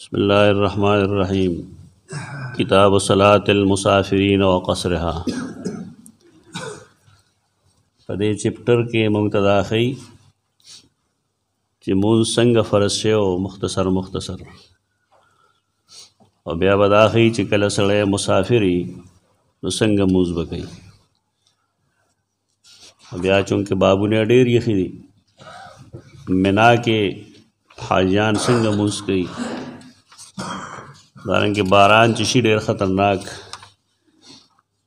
بسم اللہ الرحمن الرحیم کتاب صلاة المسافرین و قصرها په دې چپټر کې مبتدا خي چې مون څنګه فرض شی او مختصر مختصر او بیا به دا خي چې کله سړی مسافری نو څنګه موز وکړي بیا چونکه بابونه ډېر یخې دي منا کې حاجیان څنګه موز کوي دارنګه باران چې شي ډیر خطرناک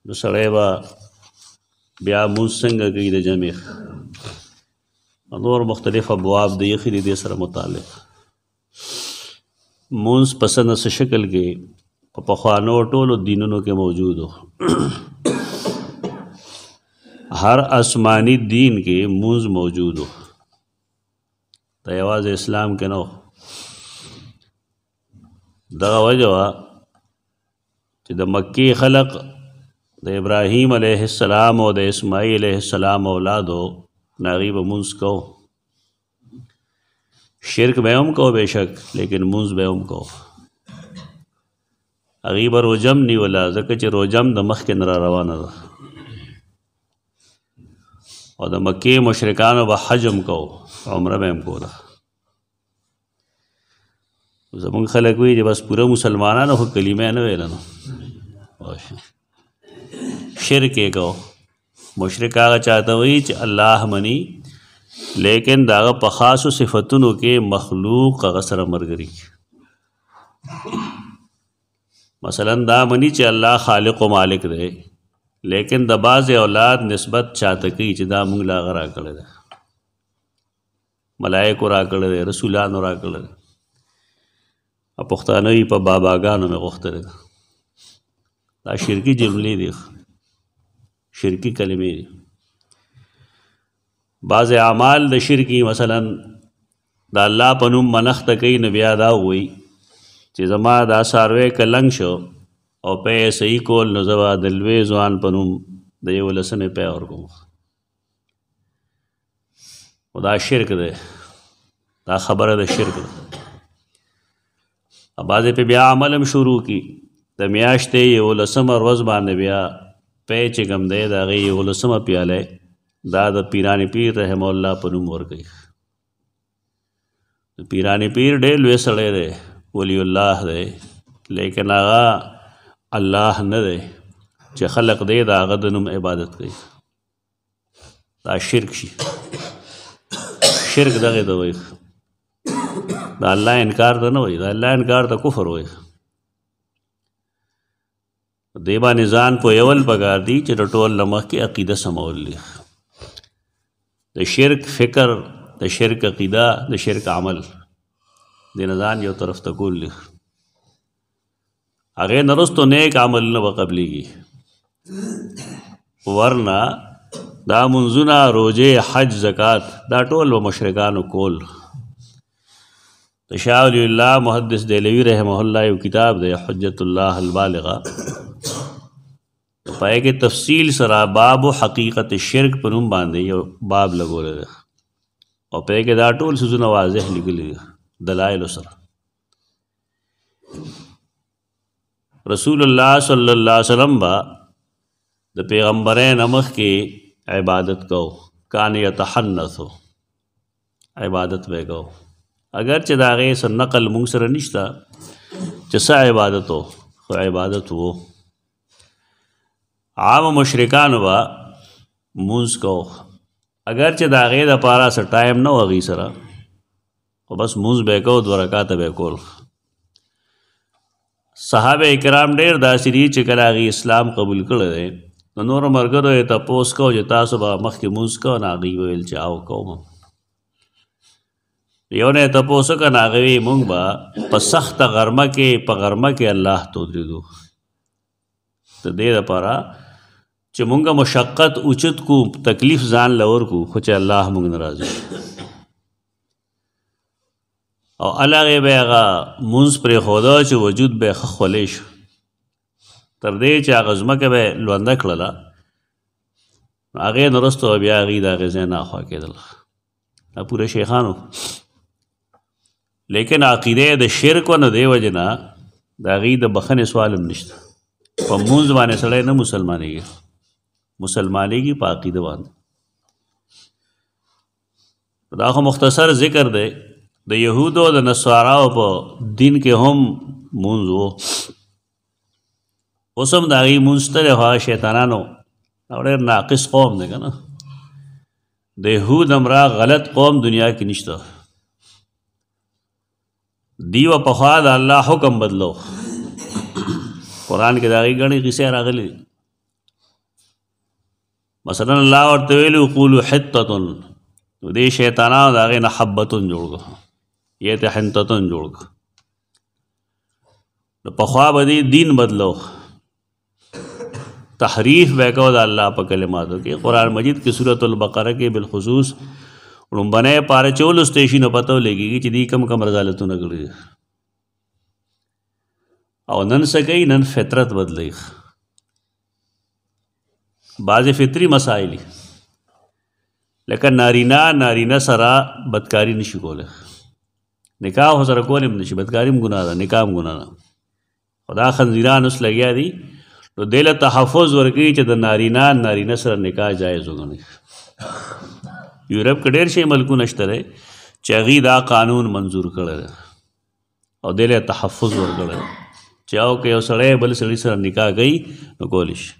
نو سړی با بیا موږ څنګه کوي د جمع نور مختلف ابواب د یخې د سره متعلق مونږ پسند سره شکل کې په پخوانو ټولو دینونو کې موجود و هر آسمانی دین کې مونږ موجود و دا یوازې اسلام کې نه دغه وجه وا چې د مکی خلق د ابراهیم علیه السلام او د اسماعیل علیه السلام اولادو ناغي به مونږ کو شرک به هم کو بشک لیکن مونږ به هم کو غیب روجم نیولا ځکه چې روجم د مخ کې را روانه ده او د مکی مشرکانو به حجم کو عمره به هم کوله زمونږ خلک وایي چې بس پوره مسلمانانو خو کلمه نه ویله نو شرک یې کوو مشرک هغه چاته وایي چې الله مني لیکن دا په خاصو صفتونو کې مخلوق هغه سره مرګري مثلا دا مني چې الله خالق او مالک دی لیکن د باز اولاد نسبت چاته کوي چې دا موږ لا غرا کړل ملائکه را کړل رسولان را کړل پښتانه په باباګانو مې غوښتل دا شرکی جملې دي شرکی کلمې دي بعض اعمال د شرکی مثلا د الله په نوم منخت کوي نو بیا دا وایي چې زما دا ساروی کلنګ شو او په صحیح کول نو زما د لوی ځوان په نوم د یو لسنې په اور کوم دا شرک دی دا خبره د شرک ده بعضې په بیا عملم شروع کی د میاشتې یولسمه ورځ باندې بیا پی چې کم دی د هغې یولسمه پیاله دا د پیرانې پیر رحم الله په نوم ورکوي پیرانې پیر ډېر لوی سړی دی ولی الله دی لیکن هغه الله نه دی چې خلق دی د هغه د نوم عبادت کوي دا شرک شي شرک دغه ته وایي د الله انکار ته نه وایي د الله انکار ته کفر وایي دی باندې ځان په یول بګار دی چې د ټول لمخ کې عقیده سمول لی د شرک فکر د شرک عقیده د شرک عمل د نزان یو طرف ته کول لی هغه نرستو نیک عمل نه وقبليږي ورنا دا منځونه روزه حج زکات دا ټول مشرکانو کول تو شاہ علی اللہ محدث دہلوی رحمہ اللہ یو کتاب دے حجت اللہ البالغہ پائے کہ تفصیل سرا باب و حقیقت شرک پر نم باندھے یو باب لگو لے او پائے کہ دا ټول سوزن واضح لگلی دلائل سرا رسول اللہ صلی اللہ علیہ وسلم با د پیغمبرین امخ کی عبادت کو کان یتحنثو عبادت بے کو اگر چې دا غي سر نقل مونږ سره نشتا چې سا عبادتو خو عبادت وو عام مشرکان وا مونږ کو اگر چې دا غي د پارا سر ټایم نه وږي سره او بس مونږ به کو د ورکات به کول صحابه کرام ډیر داسې دي چې کله غي اسلام قبول کړل دي نو نور مرګرو ته پوس کو چې تاسو به مخکې مونږ کو نه غي ویل چې او کوم یو نه تاسو کنه غوي مونږ با په سخت غرمه کې په غرمه کې الله ته درېدو ته دې لپاره چې مونږه مشقت اوچت کو تکلیف ځان لور کو خو چې الله مونږ ناراضي او الله به هغه مونږ پر خدا چې وجود به خولې شو تر دې چې هغه ځمکه به لوند کړله هغه نرستو بیا هغه د غزې نه خوا کېدل ا پوره شیخانو لیکن عقیده د شرک و نه دی وجنا دا غي د بخنه سوال نشته په مونږ باندې سره نه مسلمانېږي مسلمانېږي په عقیده باندې دا خو مختصر ذکر دی د يهودو د نصاراو په دین کې هم مونږ وو اوس هم دا غي مونږ ته هوا شیطانانو اور ناقص قوم دی کنه د يهود امرا غلط قوم دنیا کې نشته دیو په خوا د الله حکم بدلو قران کې دا غي غني قصې راغلي مثلا الله ورته ویلو قولو حتتن دې شیطانانو دا غي نه حبتن جوړو یې ته حنتتن جوړو نو په خوا باندې دین بدلو تحریف وکاو د الله په کلماتو کې قران مجید کې سورۃ البقره کې بالخصوص لومبنه پاره چول سټیشن پته لګیږي چې دې کم کم رضالتونه کړی او نن سګي نن فطرت بدلی بعض فطری مسائل لکه نارینا نارینا سرا بدکاری نشي کوله نکاح سره کولم نشي بدکاریم ګناه ده نکاح ګناه ده خدا خنزیران اوس لګیا دي نو دله تحفظ ورکی چې د نارینا نارینا سره نکاح جایز وګڼي یورپ کې ډېر شي ملکونه شته دی چې هغې دا قانون منظور کړی او دې له تحفظ ورکړی چې او که یو سړی بل سړي سره نکاح کوي نو کولی شي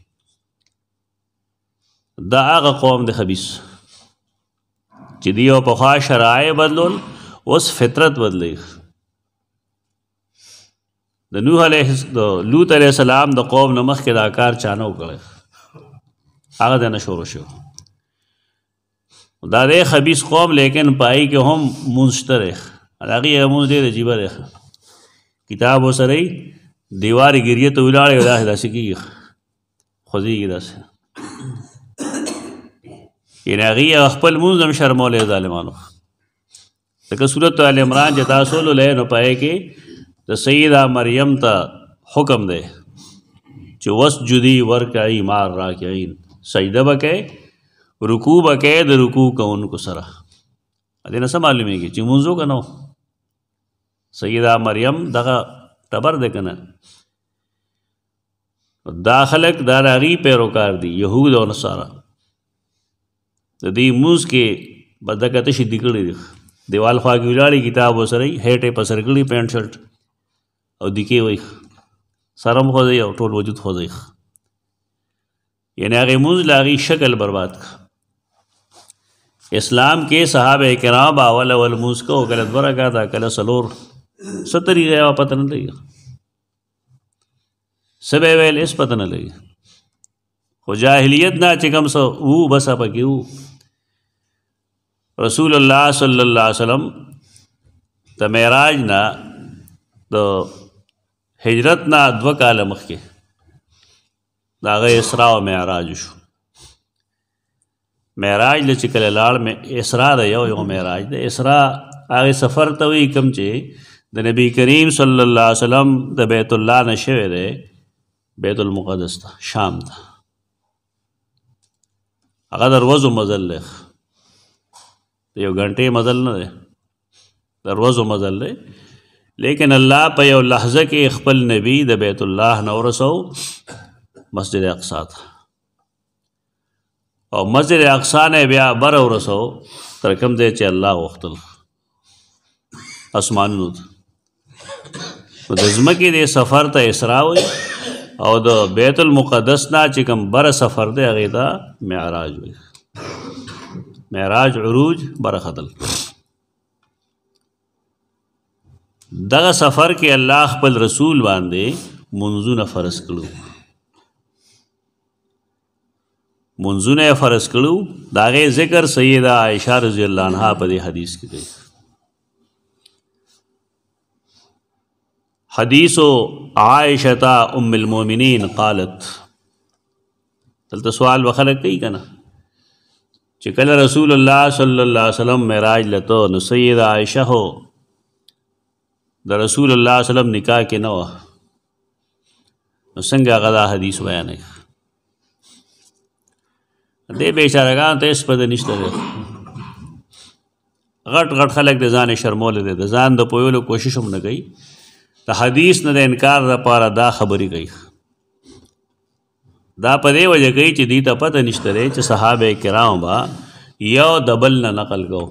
دا هغه قوم د خبیث چې دی او پخوا شرایع بدلول اوس فطرت بدلی د نوح علیه د لوط علیه السلام د قوم نمخ کې دا کار چانو کړی هغه د نشورو شو دا دې خبيس قوم لیکن پای کې هم منشترخ هغه موږ دې عجیب ده کتاب وسره دیوار ګریه ته ولاړې دا داسې کی خوځي کی داسې ان هغه خپل موږ هم شرمولې ظالمانو دغه سورۃ ال عمران جتا سول له نو پای کې د سیدہ مریم ته حکم ده چې وسجدي ورکعي مار راکعين سجده وکړي رکوع بکې د رکوع کوونکو سره اده نه معلومیږي چې مونږو کنو سیدہ مریم دغه تبر ده کنه داخلك داراغي پیروکار دي يهود او نصارا د دې موږ کې بدکته شې دکړې دي دیوال خواږي ولاړې کتاب وسره هېټه په سرګړې پینټ شرټ او دکې وای سرم خو دی او ټول وجود خو دی یعنی هغه موږ لاغي شکل برباد کړ اسلام کې صحابه کرام اول اول موس کو غلط برګه دا کله سلور ستری غیا پته نه لګي سبه ویل اس پته نه لګي خو جاهلیت نه چې کوم سو وو بس پکې وو رسول الله صلی الله علیه وسلم ته معراج نه د هجرت نه دو کال مخکې داغه اسراء او معراج شو معراج له چې کله لاړ مې اسرا د یو یو معراج د اسرا هغه سفر ته وی کم چې د نبی کریم صلی الله علیه وسلم د بیت الله نشوي دی بیت المقدس ته شام ته هغه دروازو مزل له یو غنټه مزل نه دی دروازو مزل له لیکن الله په یو لحظه کې خپل نبی د بیت الله نورسو مسجد اقصی ته او مسجد اقصا نه بیا بر ورسو تر کوم ځای چې الله وختل اسمانونو ته د ځمکې د سفر ته اسراء وي او د بیت المقدس نه چې کوم بر سفر دی هغه ته معراج وي معراج عروج بر خدل دغه سفر کې الله خپل رسول باندې منځونه فرض کړو منځونه فرض کړو دا غي ذکر سیدہ عائشہ رضی الله عنها په دې حدیث کې کوي حدیث عائشہ ام المؤمنین قالت دلته سوال وخلک کوي کنه چې کله رسول الله صلی الله علیه وسلم معراج لته نو سیدہ عائشہ هو د رسول الله صلی الله علیه وسلم نکاح کې نه و نو څنګه غدا حدیث بیان کړي دې بیچارهګان ته هیڅ پد نشته دی غټ غټ خلک د ځان شرمول دي د ځان د پویولو کوشش هم نه کوي د حدیث نه د انکار لپاره دا خبري کوي دا په دې وجه کوي چې دې ته پته نشته دی چې صحابه کرام با یو دبل نه نقل کو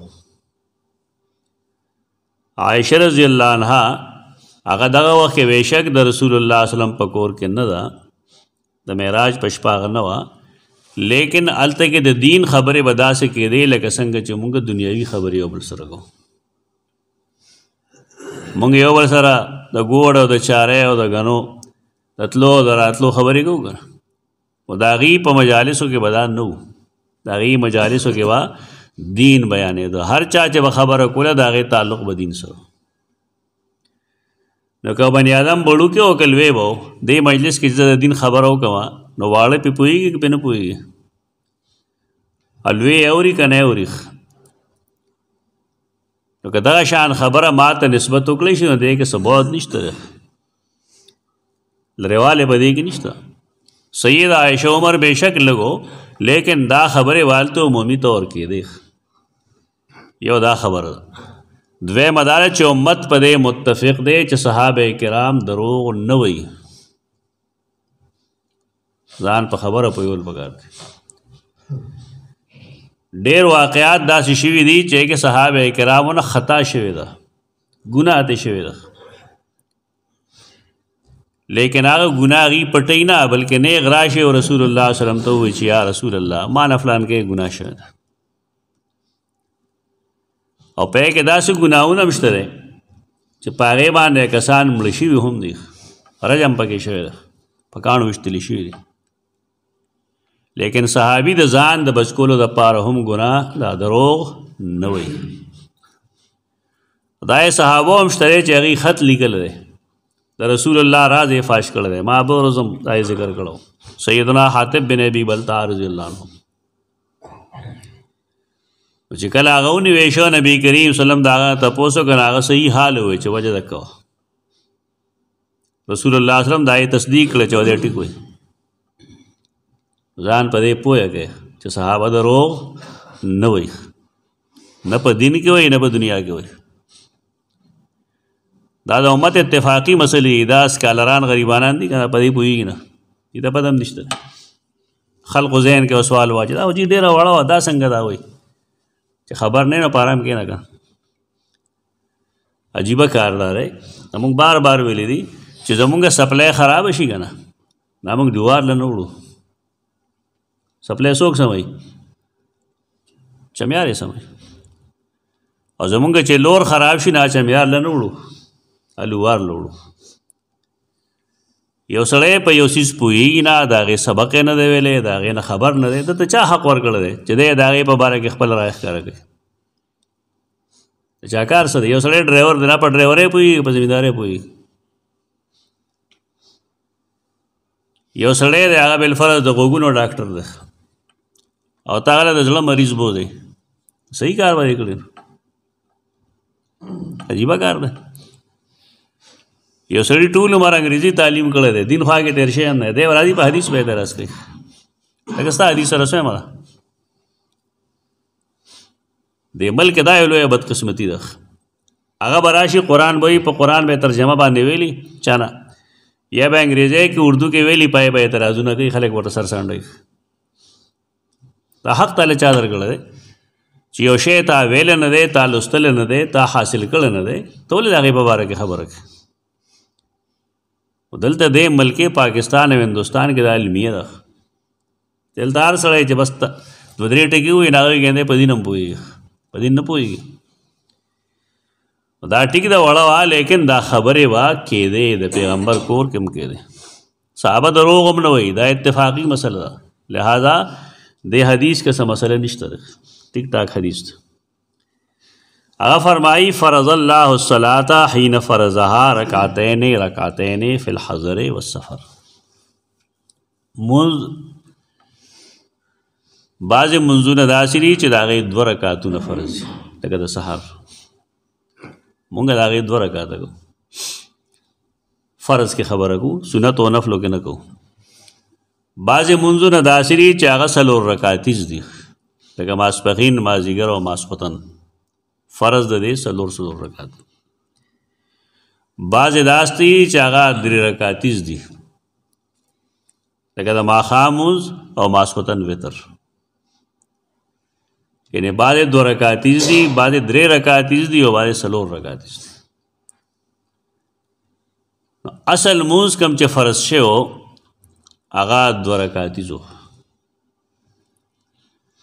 عائشه رضی الله عنها هغه دغه وخت ویشک د رسول الله صلی الله علیه وسلم په کور کې نه ده د معراج پښپاغ نه و لیکن الته کې د دین خبره به داسې کېدې لکه څنګه چې موږ دنیوي خبرې یو بل سره کوو موږ یو بل سره د ګوړ او د چارې او د غنو تتلو د راتلو خبرې کوو کنه او دا غي په مجالسو کې بدان نو دا غي مجالسو کې وا دین بیانې دا هر چا چې خبره کوله دا غي تعلق به دین سره نو که بنی آدم بړو کې او کلوې وو د مجلس کې د دین خبرو کوا نو واړه په پويږي کې پنه پويږي الوی اوري کنه اوري نو که دا شان خبره ماته نسبت وکړې شي نو دې کې ثبوت نشته لریواله بدی کې نشته سید عائشہ عمر بشک لګو لیکن دا خبره والته عمومي طور کې دی یو دا خبره دوی مدار چې امت په دې متفق دی چې صحابه کرام دروغ نه وایي ځان په خبره پویول پکار دي ډیر واقعات داسې شوي دي چې کې صحابه کرامو نه خطا شوي ده ګناه دي شوي ده لیکن هغه ګناه غي پټی نه بلکې نه غراشه او رسول الله صلی الله علیه وسلم ته وی چې یا رسول الله ما نفلان کې ګناه شوی ده او په کې داسې ګناونه مشته ده چې پاره باندې کسان ملشي وي هم دي رجم پکې شوی ده پکانو وشتلی شوی دي لیکن صحابي د ځان د بچکولو د پاره هم ګناه دا دروغ نه وي دای صحابه هم شته چې هغه خط لیکل دی د رسول الله راز فاش کړل دی ما به رزم دای ذکر کړو سیدنا حاتب بن ابي بلتا رضی الله عنه چې کله هغه ونی ویشو نبی کریم سلام دا تاسو کنه هغه صحیح حال وي چې وجه دکو رسول الله صلی الله علیه وسلم دای تصدیق کړ چې ټیک وي ځان په دې پوهیږي چې صحابه دروغ نه وای نه په دین کې وای نه په دنیا کې وای دا د امت اتفاقی مسلې دا سکالران غریبانان دي کنه په دې پوهیږي نه دې ته پدم نشته خلق زین کې سوال واجب او جی ډیره وړه دا څنګه دا وای چې خبر نه نه پارم کې نه کنه عجیب کار دا رہے موږ بار بار ویلې دي چې زمونږه سپلای خراب شي کنه نامنګ دیوار لنوړو سپلای څوک سموي چمیار یې سموي او زمونږ چې لور خراب شي نه چمیار له نه وړو الوار لوړو یو سړی په یو سیس پوهیږي نه د هغې سبق یې نه دی ویلی د هغې نه خبر نه دی ده ته چا حق ورکړی دی چې دی د هغې په باره کې خپل رایه ښکاره کوي د چا کار څه دی یو سړی ډرایور دی نه په ډرایور یې پوهیږي په زمیندار یې پوهیږي یو سړی دی هغه بالفرض د غوږونو ډاکټر دی او تا غره د زړه مریض بو دی صحیح کار وایي کړی عجیب کار ده یو سړی ټول عمر انګریزي تعلیم کړی دی دین خواږه تیر شي نه دی ورادي په حدیث به درس کوي هغه ستا حدیث سره سم ده د ملک دا یو لوی بدقسمتي ده هغه براشي قران وایي په قران به ترجمه باندې ویلي چانه یا به انګریزي کې اردو کې ویلي پای به اعتراضونه کوي خلک ورته سر سانډي دا حق تعالی چا درکړی چې یو شی تا ویل نه دی تا لوستل نه دی تا حاصل کړ نه دی ته ولې د هغې په باره کې خبره کوې دلته دې ملکې پاکستان او هندوستان کې دا علمیه ده دلته هر سړی چې بس دوه درې ټکي ووایي نو هغه کیندې په دین هم پوهېږي په دین نه پوهېږي دا ټیک ده وړه وه لیکن دا خبرې به کېدې د پیغمبر کور کې هم کېدې صحابه دروغ هم نه وایي دا اتفاقي مسله ده لہذا د حدیث کې څه مسله نشته ټیک ټاک حدیث ده هغه فرمایي فرض الله الصلاه حين فرضها رکعتین رکعتین فی الحضر والسفر مز بعض منزونه داسری چې دا غي دوه رکعاتونه فرض دي لکه د سحر مونږ دا غي دوه رکعات کو فرض کې خبره کو سنت او نفل کې نه کو بعضې منځونه داسې دي چې هغه څلور رکعتیز دي لکه ماسپخین مازیګر او ماسخوتن فرض د دې څلور څلور رکعت بعضې داس دي چې هغه درې رکعتیز دي لکه د ماښاموز او ماسخوتن وتر یعنی بعضې دو رکعتیز دي بعضې درې رکعتیز دي او بعضې څلور رکعتیز دي اصل مونځ کم چې فرض شوی هغه دو رکعاتی زو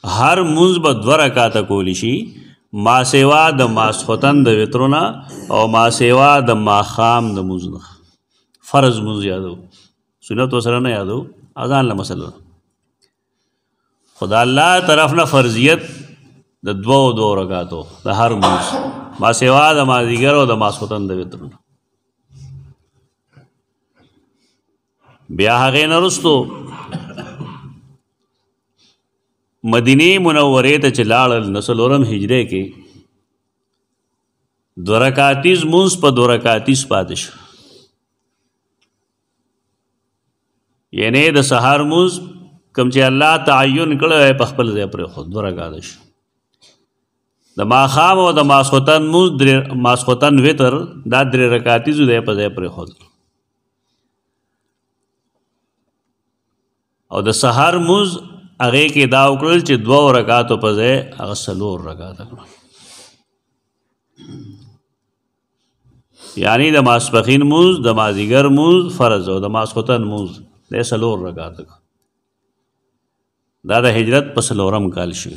هر منز به دو رکعاته کولی شي ما سیوا د ماسختن د وترونه او ما سیوا د ماخام د مزنه فرض منز یادو سنت وسره نه یادو اذان له مسله خدا الله طرف نه فرضیت د دوو دوو رکعاتو د هر منز ما سیوا د ما دیګر او د ماسختن د وترونه بیا هغه نرستو مدینه منوره ته چلاړل نسلورم هجره کې دورکاتیز مونس په دورکاتیز پاتش یعنی د سحر مونس کم چې الله تعین کړو په خپل ځای پر خود دورکاتش د ماخام او د ماسخوتن مونس د ماسخوتن وتر دا درې رکاتیز د په ځای پر خود او د سحر مز هغه کې دا وکړل چې دوه رکعاتو په ځای هغه سلور رکعات کړو یعنی د ماسپخین موز د مازیګر موز فرض او د ماسختن موز د سلور رکعات دا د هجرت په سلورم کال شو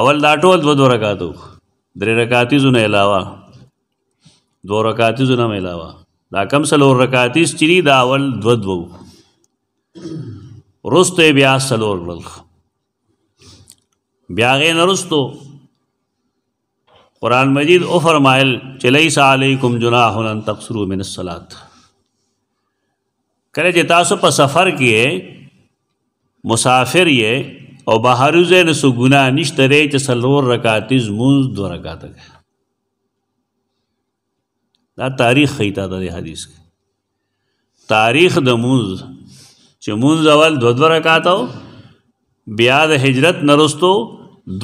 اول دا ټول دوه دوه رکعاتو درې رکعاتي زونه علاوه دوه رکعاتي زونه علاوه دا کم سلور رکعاتي چې دا اول دوه دوه رستو بیا سلور کړل بیا غین رستو قرآن مجید او فرمایل چلیس علیکم جناح ان تقصروا من الصلاۃ کله چې تاسو په سفر کې مسافر یې او بهارو زه نه سو ګنا نشته رې چې سلور رکعاتې زمونږ دو رکعاته دا تاریخ خیتا د حدیث تاریخ د مونږ چې مونږ اول دو دو رکعاتو بیا د هجرت نرستو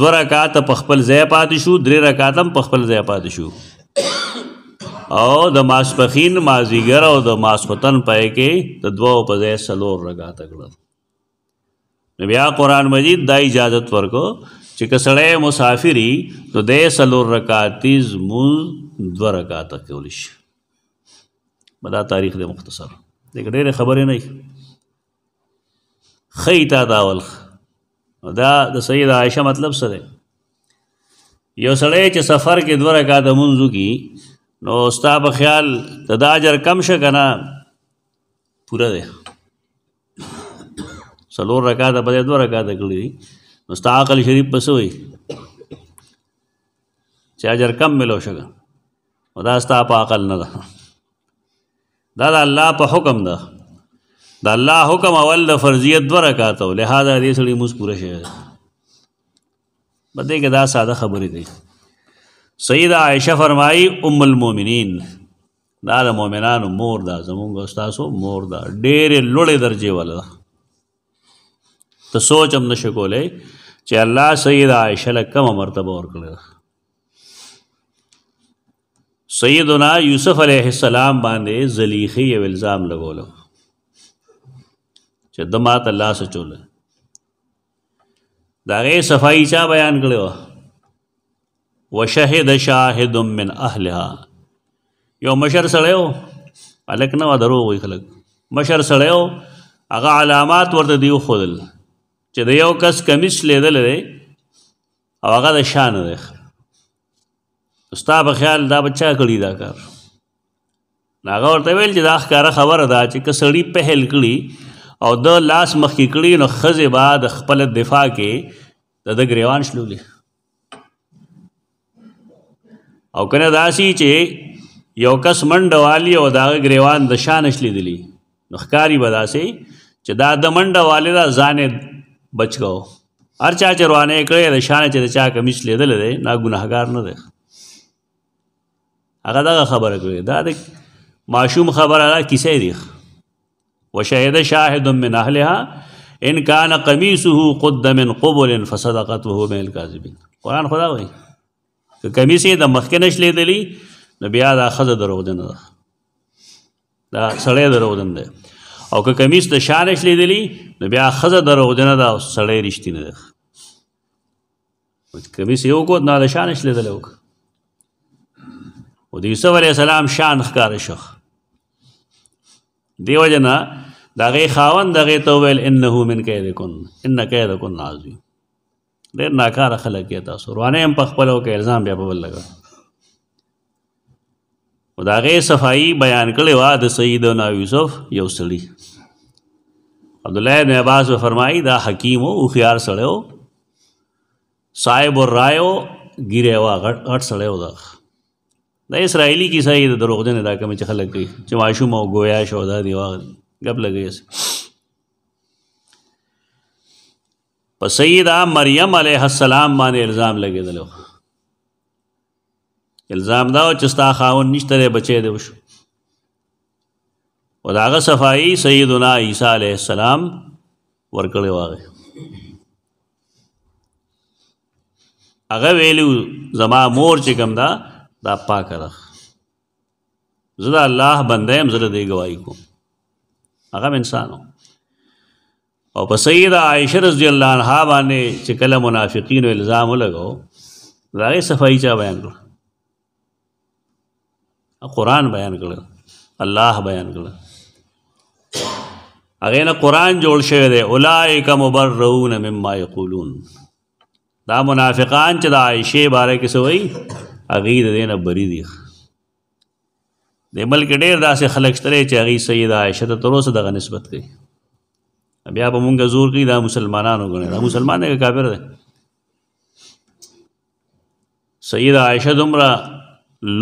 دو رکعات په خپل ځای پاتې شو درې رکعات هم په خپل ځای پاتې شو او د ماسپخین مازیګر او د ماسخوتن پای کې د دوو په ځای سلور رکعات کړل بیا قران مجید دا اجازه ورکو چې کسړې مسافری نو دې سلور رکعاتیز مون دو رکعات کولی شي بدا تاریخ دې مختصر دې ډېرې خبرې نه خیتا داولخ دا د سید عائشه مطلب څه دی یو سړی چې سفر کې دوه رکعات منځو کی نو ستا په خیال تدا اجر کم شه کنه پورا دی څلور رکعات په دوه رکعات کړی نو ستا عقل شریف پس وي چې اجر کم ملو شګه او دا ستا په عقل نه ده دا د الله په حکم ده د الله حکم اول د فرضیت دو رکعاتو لہذا دې سړي موږ پوره شي بده کې دا ساده خبرې دي سیدہ عائشہ فرمایي ام المؤمنین دا د مؤمنانو مور دا زمونږ استادو مور دا ډېر لوړې درجه ولا ته سوچ هم نشو کولای چې الله سیدہ عائشہ له کوم مرتبه ورکړل سیدنا یوسف علیہ السلام باندې زلیخی او الزام لګولو چې د مات الله سره چول دا غي صفائی چا بیان کړو وشهد شاهد من اهلها یو مشر سړیو الک نه درو وی خلک مشر سړیو هغه علامات ورته دیو خودل چې د یو کس کمیس لیدل دی او هغه د شان دی استاد خیال دا بچا کړی دا کار هغه ورته ویل چې دا ښکارا خبره ده چې کسړی پهل کړی او د لاس مخکې کړي نو خزه با د خپل دفاع کې د د غریوان شلولې او کنه داسي چې یو کس منډه والی او دا غریوان د شان شلې دي نو ښکاری بداسي چې دا د منډه والی دا ځانې بچو هر چا چې روانه کړي د شان چې د چا کمیش لیدل دي نا ګناهګار نه دی هغه دا خبره کوي دا د ماشوم خبره ده کیسه دی وشهد شاهد من اهلها ان كان قميصه قد من قبل فصدقته من الكاذبين قران خدا وایي که قميص یې د مخکې نش لیدلې نو بیا دا خزه درو دین دا دا سړی درو دین دی او که قميص د شانش لیدلې نو بیا خزه درو دین دا سړی رښتینه ده قميص یو کو نه د شانش لیدلې وک او د یوسف علی السلام شان ښکار شخ دیو جنا داغه خاون داغه ته ویل انه من کیدکن ان کیدکن عظیم ډېر ناکار خلک یې تاسو روانه هم په خپلو کې الزام بیا په لګا وداغه صفائی بیان کړي وا د سیدنا یوسف یو سړی عبد الله بن عباس فرمایي دا حکیم او خيار سړیو صاحب الرایو ګیره وا غټ غټ سړیو دا د اسرایلی کیسه یې دروغجن دا کوم چې خلک کوي چې ماشوم او گویا شو دا دی واغلی गप लगेस په سیدا مریم علیه السلام باندې الزام لګیدلو الزام دا چې ستا خاون نشته دی بچی دی وشو او داغه صفائی سیدنا عیسی علیه السلام ورکړی واغې هغه ویلو زما مور چې کوم دا دا پاک راخ زه د الله بنده يم زه د دې گواہی کوم هغه انسانو او په سیدہ عائشہ رضی الله عنها باندې چې کله منافقینو الزام لګاو راغی صفائی چا بیان کړ قرآن بیان کړ الله بیان کړ هغه نه قرآن جوړ شوی دی اولائک مبرؤون مما یقولون دا منافقان چې د عائشه باره کې سوئی اغید دینه بری دی دی بلکې ډیر داسې خلک شته چې هغه سیده عائشه ته تر اوسه دغه نسبت کوي بیا به مونږ زور کوي دا مسلمانانو غني دا مسلمان نه کافر دی سیده عائشه دومره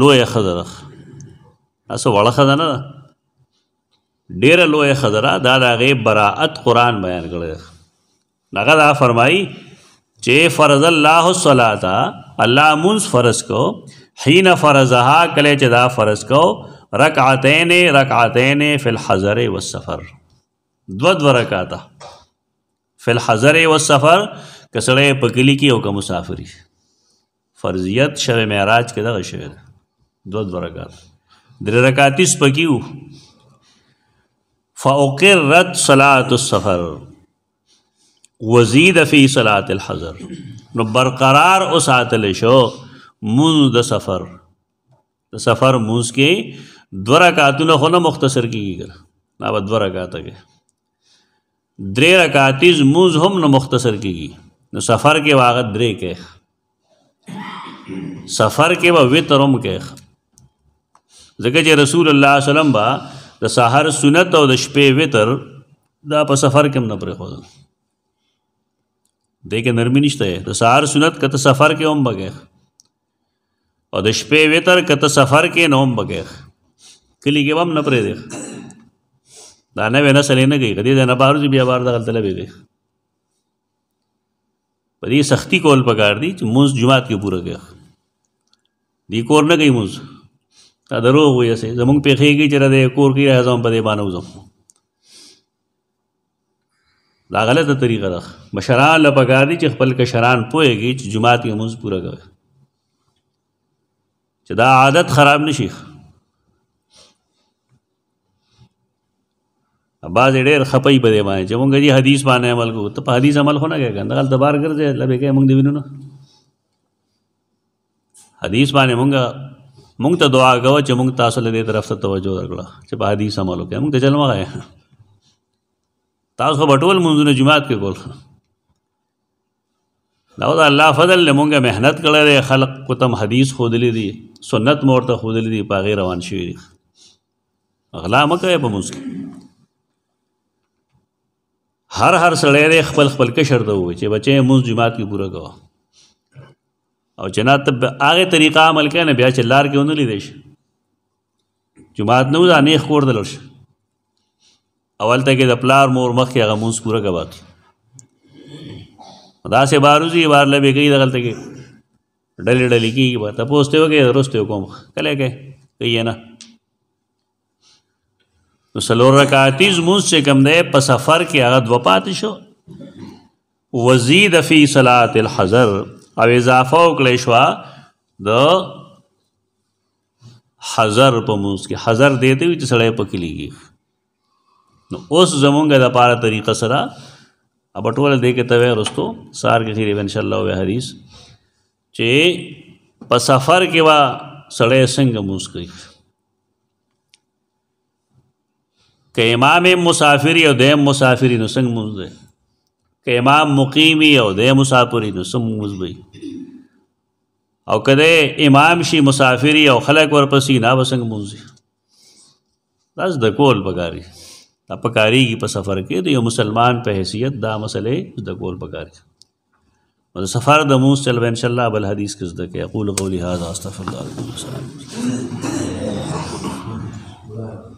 لوی خزره اسو وړه خزانه ډیر لوی خزره دا د غیب براءت قران بیان کړی دغه دا فرمایي چې فرض الله الصلاه الله منز فرض کو حين فرضها کله چې دا فرض کو رکعتین رکعتین فی الحضر و سفر دو دو رکعتا فی الحضر و سفر کسړی په کلی کې او که مسافری فرضیت شوه معراج کې دغه شوه ده دو دو رکعات درې رکعاتی سپکیو فاقرت صلاة السفر وزید فی صلاة الحضر نو برقرار او ساتل شو منز د سفر د سفر منز کې دو رکعتونه خو نه مختصر کیږي ګر نه به دو رکعاته کې درې رکعاتی زموز هم نه مختصر کیږي نو سفر کې واغ درې کې سفر کې به وترم کې ځکه چې رسول الله سلام با د سحر سنت او د شپې وتر دا په سفر کې هم نه پرې خوځل دې کې نرمي نشته د سحر سنت کته سفر کې هم بګې او د شپې وتر کته سفر کې نه هم بګې کلی کې هم نه پرې دی دا نه وینا سلې نه کوي کدی دا نه بارو بیا بار د غلطه لبي دی په دې سختی کول پکار دی چې موز جمعات کې پوره کړه دی کور نه کوي موز دا درو وي اسه زمونږ په خېږي چې را دې کور کې راځم په دې باندې وزم دا غلطه طریقه ده مشران له پکار دی چې خپل کشران پويږي چې جمعات کې موز پوره کړه چې دا عادت خراب نشي باز ډېر خپي په دې باندې چې مونږ دې حدیث باندې عمل کو ته په حدیث عمل خو نه کوي کنه غلط بار ګرځي لبه کې مونږ دی وینو حدیث باندې مونږ مونږ ته دعا غوا چې مونږ تاسو له دې طرف ته توجه ورکړه چې په حدیث عمل وکړه مونږ ته چل مغه تاسو په ټول منځونه جمعات کې کول دا د الله فضل له مونږه مهنت کړلې خلق کو تم حدیث خودلې دي سنت مورته خودلې دي پاغي روان شوې غلا مکه په مسلمان هر هر سړی دی خپل خپل کشر ته ووایي چې بچی مونځ جماعت کې پوره کوه او جنات ته هغې طریقه عمل کوي نه بیا چې لار کې ونه لیدی شي جماعت نه وځه نیغ کور ته لاړ شي او هلته کې د پلار مور مخکې هغه مونځ پوره کوه باقي داسې باروزي بار لبې کوي دغلته کې ډلې ډلې کېږي به تپوس ته وکړي درست یې کوم کله کوي کوي نه نو سلور رکعاتیز مونږ چې کوم دی په سفر کې هغه دو پاتې شو وزید فی صلات الحضر او اضافه وکړې شو د حضر په مونږ کې حضر دیته وي چې سړی پکې لګي نو اوس زمونږه د پاره طریقه سره اب ټول دې کې توې رستو سار کې خیر ان شاء الله وه حدیث چې په سفر کې وا سړی څنګه مونږ کوي که امام مسافری او دیم مسافری نو څنګه موږ دی که امام مقیمی او دیم مسافری نو څنګه موږ دی او کده امام شي مسافری او خلک ورپسې نه وسنګ موږ داس د کول بګاری دا پکاریږي په سفر کې د یو مسلمان په حیثیت دا مسلې د کول بګاری د سفر د موس چل ان شاء الله بل حدیث کې زده کې اقول قولي هذا استغفر الله العظيم